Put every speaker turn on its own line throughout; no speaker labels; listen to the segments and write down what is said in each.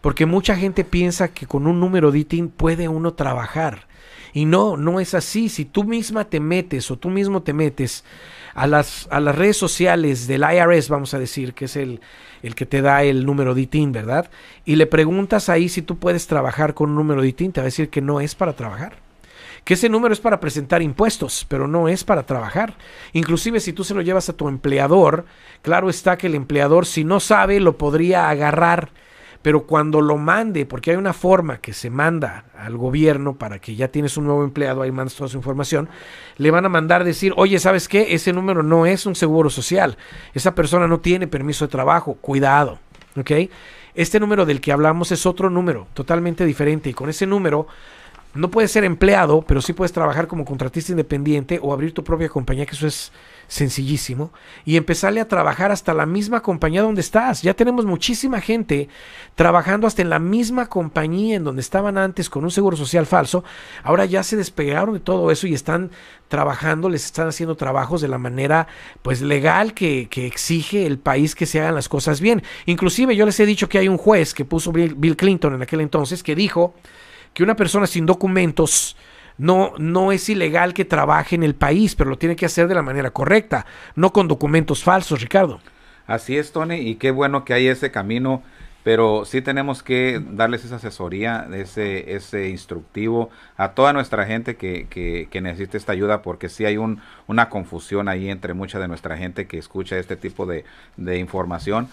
Porque mucha gente piensa que con un número de puede uno trabajar. Y no, no es así. Si tú misma te metes o tú mismo te metes a las, a las redes sociales del IRS, vamos a decir, que es el, el que te da el número de ¿verdad? Y le preguntas ahí si tú puedes trabajar con un número de te va a decir que no es para trabajar. Que ese número es para presentar impuestos, pero no es para trabajar. Inclusive si tú se lo llevas a tu empleador, claro está que el empleador si no sabe lo podría agarrar pero cuando lo mande, porque hay una forma que se manda al gobierno para que ya tienes un nuevo empleado, ahí mandas toda su información, le van a mandar decir, oye, ¿sabes qué? Ese número no es un seguro social. Esa persona no tiene permiso de trabajo. Cuidado. ¿Ok? Este número del que hablamos es otro número, totalmente diferente. Y con ese número no puedes ser empleado, pero sí puedes trabajar como contratista independiente o abrir tu propia compañía, que eso es sencillísimo, y empezarle a trabajar hasta la misma compañía donde estás. Ya tenemos muchísima gente trabajando hasta en la misma compañía en donde estaban antes con un seguro social falso. Ahora ya se despegaron de todo eso y están trabajando, les están haciendo trabajos de la manera pues legal que, que exige el país que se hagan las cosas bien. Inclusive yo les he dicho que hay un juez que puso Bill Clinton en aquel entonces que dijo que una persona sin documentos no, no es ilegal que trabaje en el país, pero lo tiene que hacer de la manera correcta, no con documentos falsos, Ricardo.
Así es, Tony, y qué bueno que hay ese camino, pero sí tenemos que darles esa asesoría, ese, ese instructivo a toda nuestra gente que, que, esta ayuda, porque sí hay un, una confusión ahí entre mucha de nuestra gente que escucha este tipo de, de información.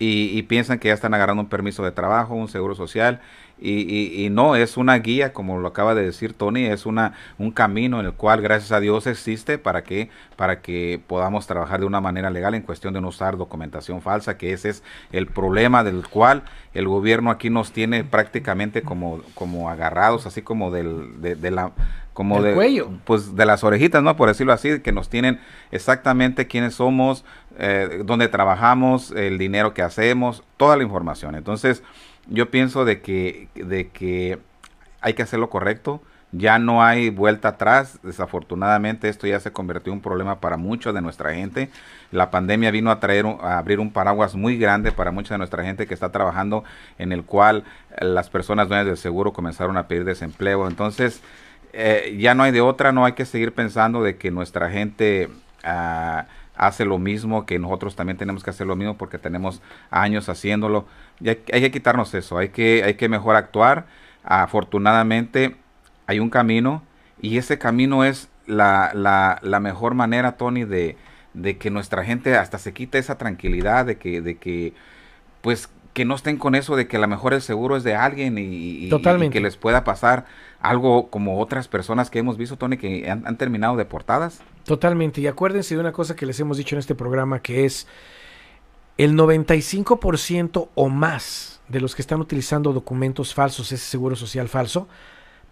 Y, y, piensan que ya están agarrando un permiso de trabajo, un seguro social y, no, es una guía, como lo acaba de decir Tony, es una, un camino en el cual, gracias a Dios, existe para que, para que podamos trabajar de una manera legal en cuestión de no usar documentación falsa, que ese es el problema del cual el gobierno aquí nos tiene prácticamente como, como agarrados, así como del, de, la como de, Pues de las orejitas, ¿no? Por decirlo así, que nos tienen exactamente quiénes somos, eh, dónde trabajamos, el dinero que hacemos, toda la información. Entonces, yo pienso de que, de que hay que hacer lo correcto. Ya no hay vuelta atrás. Desafortunadamente esto ya se convirtió en un problema para mucha de nuestra gente. La pandemia vino a traer a abrir un paraguas muy grande para mucha de nuestra gente que está trabajando en el cual las personas dueñas del seguro comenzaron a pedir desempleo. Entonces eh, ya no hay de otra, no hay que seguir pensando de que nuestra gente... Ah, hace lo mismo, que nosotros también tenemos que hacer lo mismo porque tenemos años haciéndolo. hay, que quitarnos eso, hay que, hay que mejor actuar. Afortunadamente hay un camino y ese camino es la, la, mejor manera, Tony, de, de, que nuestra gente hasta se quite esa tranquilidad, de que, de que pues que no estén con eso de que a lo mejor el seguro es de alguien y que les pueda pasar algo como otras personas que hemos visto, Tony, que han, terminado deportadas.
Totalmente, y acuérdense de una cosa que les hemos dicho en este programa, que es el 95% o más de los que están utilizando documentos falsos, ese seguro social falso,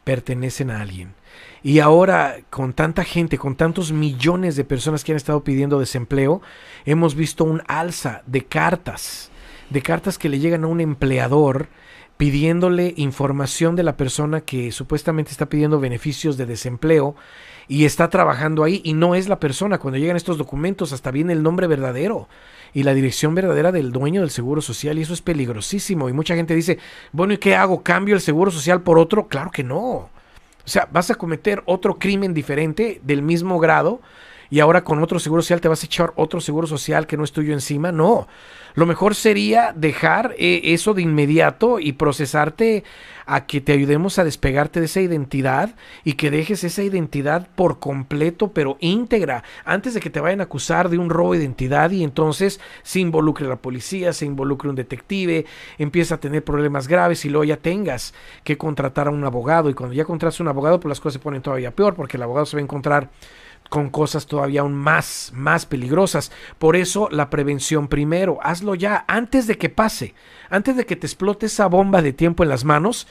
pertenecen a alguien. Y ahora, con tanta gente, con tantos millones de personas que han estado pidiendo desempleo, hemos visto un alza de cartas, de cartas que le llegan a un empleador pidiéndole información de la persona que supuestamente está pidiendo beneficios de desempleo y está trabajando ahí y no es la persona. Cuando llegan estos documentos hasta viene el nombre verdadero y la dirección verdadera del dueño del Seguro Social y eso es peligrosísimo. Y mucha gente dice, bueno, ¿y qué hago? ¿Cambio el Seguro Social por otro? Claro que no. O sea, vas a cometer otro crimen diferente del mismo grado y ahora con otro seguro social te vas a echar otro seguro social que no es tuyo encima. No, lo mejor sería dejar eh, eso de inmediato y procesarte a que te ayudemos a despegarte de esa identidad y que dejes esa identidad por completo, pero íntegra, antes de que te vayan a acusar de un robo de identidad y entonces se involucre la policía, se involucre un detective, empieza a tener problemas graves y luego ya tengas que contratar a un abogado y cuando ya contratas a un abogado, pues las cosas se ponen todavía peor porque el abogado se va a encontrar con cosas todavía aún más, más peligrosas. Por eso la prevención primero, hazlo ya, antes de que pase, antes de que te explote esa bomba de tiempo en las manos,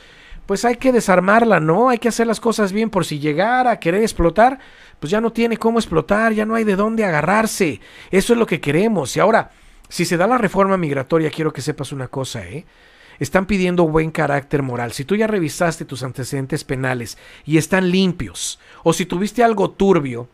pues hay que desarmarla, ¿no? Hay que hacer las cosas bien por si llegara a querer explotar, pues ya no tiene cómo explotar, ya no hay de dónde agarrarse. Eso es lo que queremos. Y ahora, si se da la reforma migratoria, quiero que sepas una cosa, ¿eh? Están pidiendo buen carácter moral. Si tú ya revisaste tus antecedentes penales y están limpios, o si tuviste algo turbio,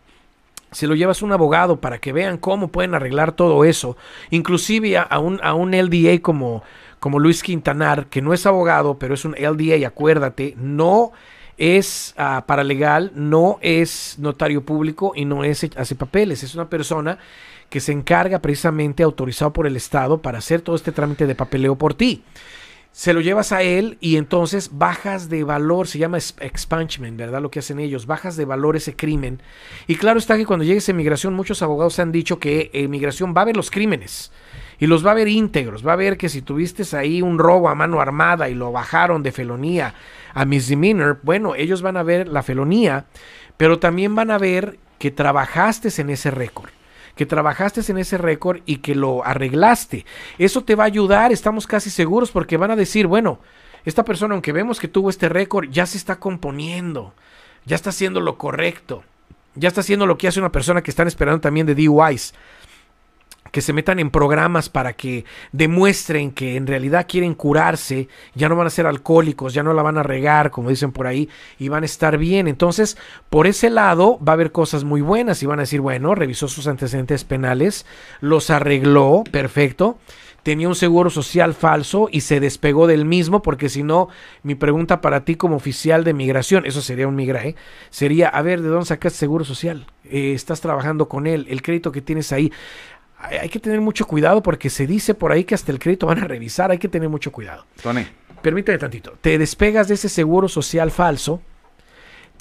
se lo llevas a un abogado para que vean cómo pueden arreglar todo eso. Inclusive a, un, a un LDA como, como Luis Quintanar, que no es abogado, pero es un LDA, acuérdate, no es ah, paralegal, no es notario público y no es, hace papeles. Es una persona que se encarga precisamente, autorizado por el Estado, para hacer todo este trámite de papeleo por ti se lo llevas a él y entonces bajas de valor, se llama expungement, ¿verdad? Lo que hacen ellos, bajas de valor ese crimen. Y claro está que cuando llegues a inmigración, muchos abogados han dicho que en va a ver los crímenes y los va a ver íntegros, va a ver que si tuviste ahí un robo a mano armada y lo bajaron de felonía a misdemeanor, bueno, ellos van a ver la felonía, pero también van a ver que trabajaste en ese récord que trabajaste en ese récord y que lo arreglaste. Eso te va a ayudar, estamos casi seguros, porque van a decir, bueno, esta persona, aunque vemos que tuvo este récord, ya se está componiendo, ya está haciendo lo correcto, ya está haciendo lo que hace una persona que están esperando también de DUIs que se metan en programas para que demuestren que en realidad quieren curarse, ya no van a ser alcohólicos, ya no la van a regar, como dicen por ahí, y van a estar bien. Entonces, por ese lado va a haber cosas muy buenas y van a decir, bueno, revisó sus antecedentes penales, los arregló, perfecto tenía un seguro social falso y se despegó del mismo, porque si no, mi pregunta para ti como oficial de migración, eso sería un migra, ¿eh? sería, a ver, ¿de dónde sacaste seguro social? Eh, estás trabajando con él, el crédito que tienes ahí hay que tener mucho cuidado porque se dice por ahí que hasta el crédito van a revisar, hay que tener mucho cuidado. Tony. Permíteme tantito. Te despegas de ese seguro social falso,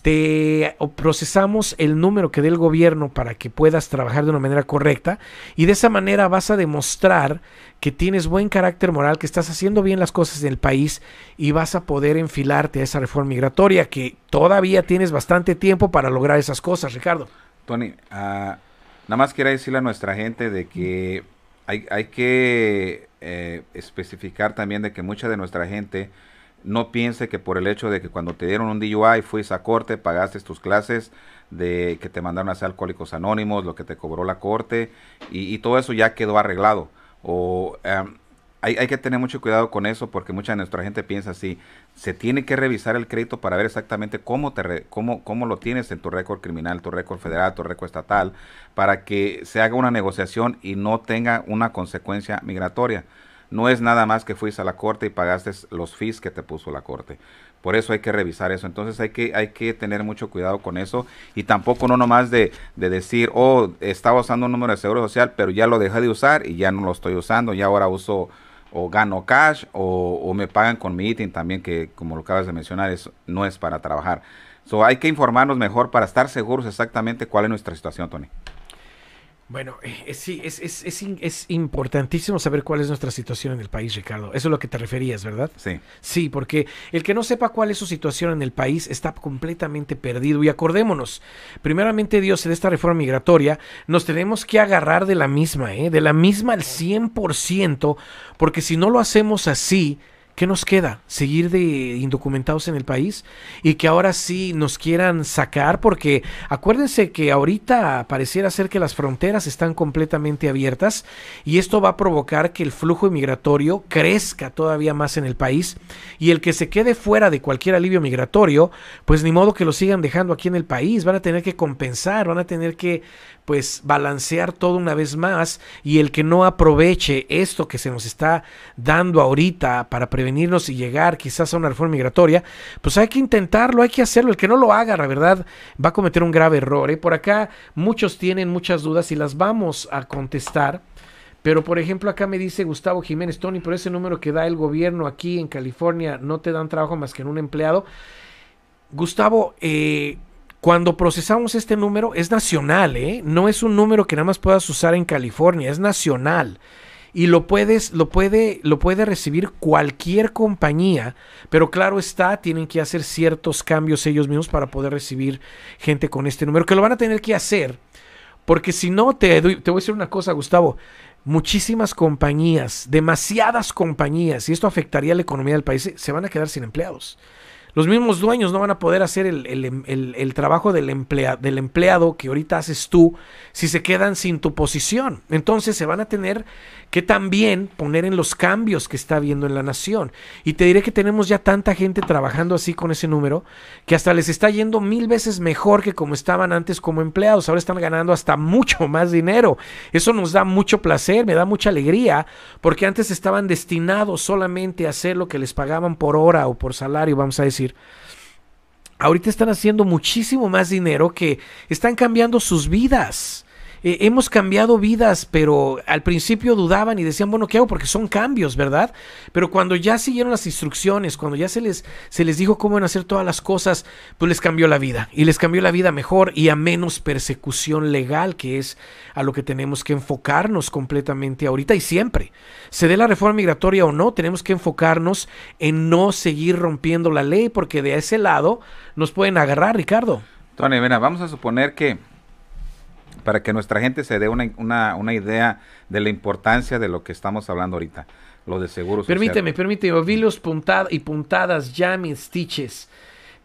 te procesamos el número que dé el gobierno para que puedas trabajar de una manera correcta y de esa manera vas a demostrar que tienes buen carácter moral, que estás haciendo bien las cosas en el país y vas a poder enfilarte a esa reforma migratoria que todavía tienes bastante tiempo para lograr esas cosas, Ricardo.
Tony, a ah, Nada más quiero decirle a nuestra gente de que hay, que eh, especificar también de que mucha de nuestra gente no piense que por el hecho de que cuando te dieron un DUI fuiste a corte, pagaste tus clases de que te mandaron a hacer alcohólicos anónimos, lo que te cobró la corte y, todo eso ya quedó arreglado. O em, hay, que tener mucho cuidado con eso porque mucha de nuestra gente piensa así. Se tiene que revisar el crédito para ver exactamente cómo, te cómo, cómo lo tienes en tu récord criminal, tu récord federal, tu récord estatal, para que se haga una negociación y no tenga una consecuencia migratoria. No es nada más que fuiste a la corte y pagaste los fees que te puso la corte. Por eso hay que revisar eso. Entonces hay que, hay que tener mucho cuidado con eso. Y tampoco no nomás de, de decir, oh, estaba usando un número de seguro social, pero ya lo dejé de usar y ya no lo estoy usando. Y ahora uso o gano cash o, me pagan con mi ítem también, que como lo acabas de mencionar, es, no es para trabajar. So, hay que informarnos mejor para estar seguros exactamente cuál es nuestra situación, Tony.
Bueno, eh, eh, sí, es, importantísimo saber cuál es nuestra situación en el país, Ricardo. Eso es lo que te referías, ¿verdad? Sí. Sí, porque el que no sepa cuál es su situación en el país está completamente perdido. Y acordémonos, primeramente Dios, en esta reforma migratoria nos tenemos que agarrar de la misma, ¿eh? de la misma al 100%, porque si no lo hacemos así, ¿Qué nos queda? ¿Seguir de indocumentados en el país? Y que ahora sí nos quieran sacar, porque acuérdense que ahorita pareciera ser que las fronteras están completamente abiertas y esto va a provocar que el flujo migratorio crezca todavía más en el país y el que se quede fuera de cualquier alivio migratorio, pues ni modo que lo sigan dejando aquí en el país, van a tener que compensar, van a tener que pues balancear todo una vez más y el que no aproveche esto que se nos está dando ahorita para prevenir venirnos y llegar quizás a una reforma migratoria, pues hay que intentarlo, hay que hacerlo. El que no lo haga, la verdad, va a cometer un grave error. ¿eh? Por acá muchos tienen muchas dudas y las vamos a contestar. Pero por ejemplo, acá me dice Gustavo Jiménez, Tony, por ese número que da el gobierno aquí en California, no te dan trabajo más que en un empleado. Gustavo, eh, cuando procesamos este número es nacional, ¿eh? no es un número que nada más puedas usar en California, es nacional y lo puedes lo puede lo puede recibir cualquier compañía pero claro está tienen que hacer ciertos cambios ellos mismos para poder recibir gente con este número que lo van a tener que hacer porque si no te te voy a decir una cosa Gustavo muchísimas compañías demasiadas compañías y esto afectaría a la economía del país se van a quedar sin empleados los mismos dueños no van a poder hacer el, em, trabajo del, del empleado que ahorita haces tú si se quedan sin tu posición. Entonces se van a tener que también poner en los cambios que está habiendo en la nación. Y te diré que tenemos ya tanta gente trabajando así con ese número que hasta les está yendo mil veces mejor que como estaban antes como empleados. Ahora están ganando hasta mucho más dinero. Eso nos da mucho placer, me da mucha alegría, porque antes estaban destinados solamente a hacer lo que les pagaban por hora o por salario, vamos a decir decir, ahorita están haciendo muchísimo más dinero que están cambiando sus vidas. Eh, hemos cambiado vidas, pero al principio dudaban y decían, bueno, ¿qué hago? Porque son cambios, ¿verdad? Pero cuando ya siguieron las instrucciones, cuando ya se les, se les dijo cómo hacer todas las cosas, pues les cambió la vida. Y les cambió la vida mejor y a menos persecución legal, que es a lo que tenemos que enfocarnos completamente ahorita y siempre. Se dé la reforma migratoria o no, tenemos que enfocarnos en no seguir rompiendo la ley, porque de ese lado nos pueden agarrar, Ricardo.
Tony, mira, vamos a suponer que para que nuestra gente se dé una, idea de la importancia de lo que estamos hablando ahorita, lo de seguros. Permíteme,
permíteme, ovillos puntadas y puntadas, ya mis tiches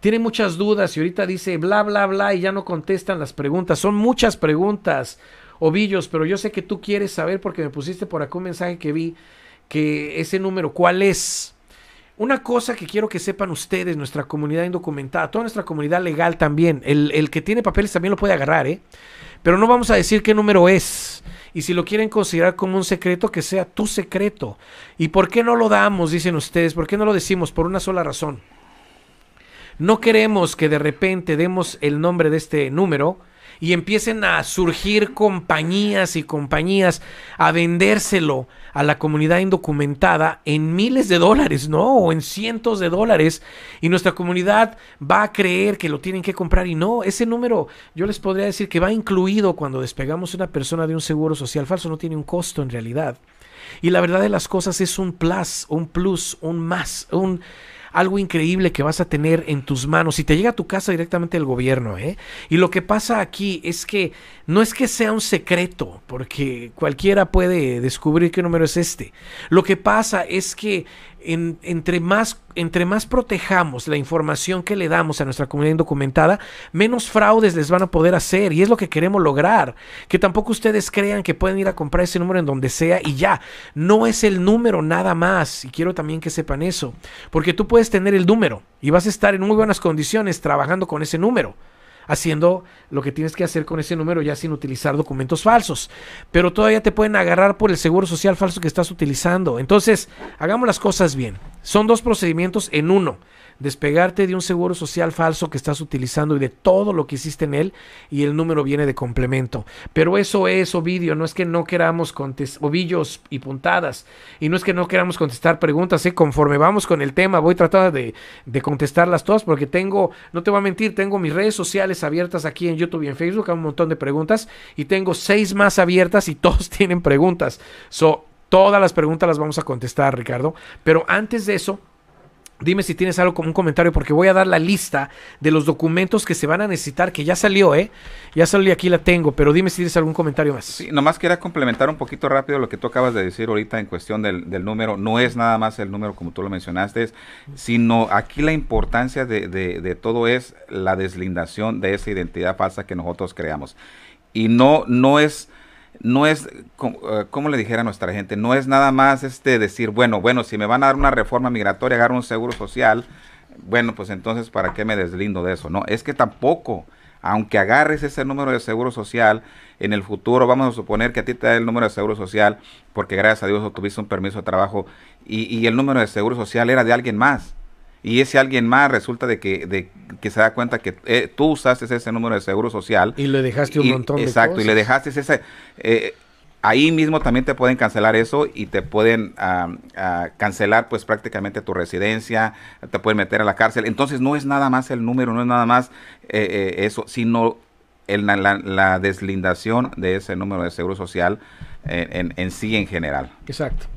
tiene muchas dudas y ahorita dice bla, bla, bla y ya no contestan las preguntas. Son muchas preguntas, Ovillos, pero yo sé que tú quieres saber porque me pusiste por acá un mensaje que vi que ese número, ¿cuál es? Una cosa que quiero que sepan ustedes, nuestra comunidad indocumentada, toda nuestra comunidad legal también, el, el que tiene papeles también lo puede agarrar, ¿eh? Pero no vamos a decir qué número es. Y si lo quieren considerar como un secreto, que sea tu secreto. ¿Y por qué no lo damos, dicen ustedes? ¿Por qué no lo decimos? Por una sola razón. No queremos que de repente demos el nombre de este número y empiecen a surgir compañías y compañías a vendérselo a la comunidad indocumentada en miles de dólares, ¿no? O en cientos de dólares. Y nuestra comunidad va a creer que lo tienen que comprar y no, ese número yo les podría decir que va incluido cuando despegamos una persona de un seguro social falso, no tiene un costo en realidad. Y la verdad de las cosas es un plus, un plus, un más, un algo increíble que vas a tener en tus manos. Y te llega a tu casa directamente el gobierno, ¿eh? Y lo que pasa aquí es que no es que sea un secreto, porque cualquiera puede descubrir qué número es este. Lo que pasa es que entre, más, entre más protejamos la información que le damos a nuestra comunidad indocumentada, menos fraudes les van a poder hacer. Y es lo que queremos lograr. Que tampoco ustedes crean que pueden ir a comprar ese número en donde sea y ya. No es el número nada más. Y quiero también que sepan eso. Porque tú puedes tener el número y vas a estar en muy buenas condiciones trabajando con ese número haciendo lo que tienes que hacer con ese número ya sin utilizar documentos falsos. Pero todavía te pueden agarrar por el seguro social falso que estás utilizando. Entonces, hagamos las cosas bien. Son dos procedimientos en uno. Despegarte de un seguro social falso que estás utilizando y de todo lo que hiciste en él y el número viene de complemento. Pero eso es, Ovidio, no es que no queramos contestar, ovillos y puntadas, y no es que no queramos contestar preguntas, ¿eh? conforme vamos con el tema, voy tratando de, de contestarlas todas porque tengo, no te voy a mentir, tengo mis redes sociales abiertas aquí en YouTube y en Facebook, hay un montón de preguntas y tengo seis más abiertas y todos tienen preguntas. So, Todas las preguntas las vamos a contestar, Ricardo. Pero antes de eso, Dime si tienes algo como un comentario, porque voy a dar la lista de los documentos que se van a necesitar, que ya salió, ¿eh? Ya salió y aquí la tengo, pero dime si tienes algún comentario más. Sí,
nomás quería complementar un poquito rápido lo que tú acabas de decir ahorita en cuestión del, número. No es nada más el número como tú lo mencionaste, sino aquí la importancia de, todo es la deslindación de esa identidad falsa que nosotros creamos. Y no, no es no es, como, eh, le dijera nuestra gente, no es nada más este decir, bueno, bueno, si me van a dar una reforma migratoria, agarro un seguro social, bueno, pues entonces, ¿para qué me deslindo de eso? No, es que tampoco, aunque agarres ese número de seguro social, en el futuro vamos a suponer que a ti te da el número de seguro social, porque gracias a Dios obtuviste un permiso de trabajo y, y el número de seguro social era de alguien más y ese alguien más resulta de que, de, que se da cuenta que eh, tú usaste ese número de seguro social. Y le dejaste un montón de Exacto, y le dejaste ese... Eh, ahí mismo también te pueden cancelar eso y te pueden cancelar pues prácticamente tu residencia, te pueden meter a la cárcel. Entonces no es nada más el número, no es nada más eh, eso, sino la, deslindación de ese número de seguro social en sí en general. Exacto.